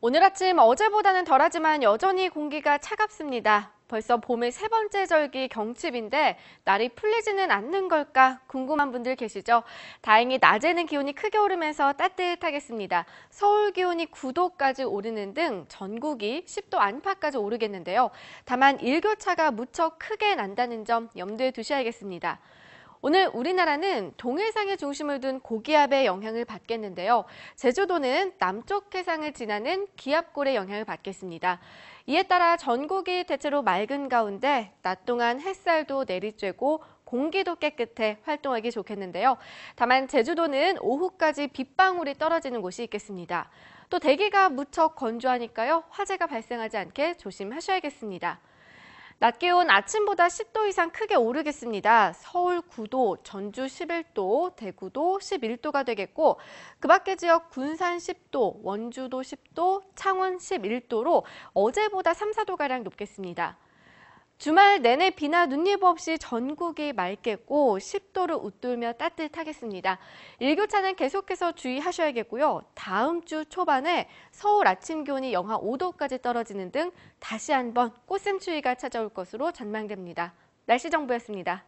오늘 아침 어제보다는 덜하지만 여전히 공기가 차갑습니다. 벌써 봄의 세 번째 절기 경칩인데 날이 풀리지는 않는 걸까 궁금한 분들 계시죠? 다행히 낮에는 기온이 크게 오르면서 따뜻하겠습니다. 서울 기온이 9도까지 오르는 등 전국이 10도 안팎까지 오르겠는데요. 다만 일교차가 무척 크게 난다는 점 염두에 두셔야겠습니다. 오늘 우리나라는 동해상에 중심을 둔 고기압의 영향을 받겠는데요. 제주도는 남쪽 해상을 지나는 기압골의 영향을 받겠습니다. 이에 따라 전국이 대체로 맑은 가운데 낮 동안 햇살도 내리쬐고 공기도 깨끗해 활동하기 좋겠는데요. 다만 제주도는 오후까지 빗방울이 떨어지는 곳이 있겠습니다. 또 대기가 무척 건조하니까요. 화재가 발생하지 않게 조심하셔야겠습니다. 낮 기온 아침보다 10도 이상 크게 오르겠습니다. 서울 9도, 전주 11도, 대구도 11도가 되겠고 그 밖의 지역 군산 10도, 원주도 10도, 창원 11도로 어제보다 3, 4도가량 높겠습니다. 주말 내내 비나 눈예보 없이 전국이 맑겠고 10도를 웃돌며 따뜻하겠습니다. 일교차는 계속해서 주의하셔야겠고요. 다음 주 초반에 서울 아침 기온이 영하 5도까지 떨어지는 등 다시 한번 꽃샘추위가 찾아올 것으로 전망됩니다. 날씨 정보였습니다.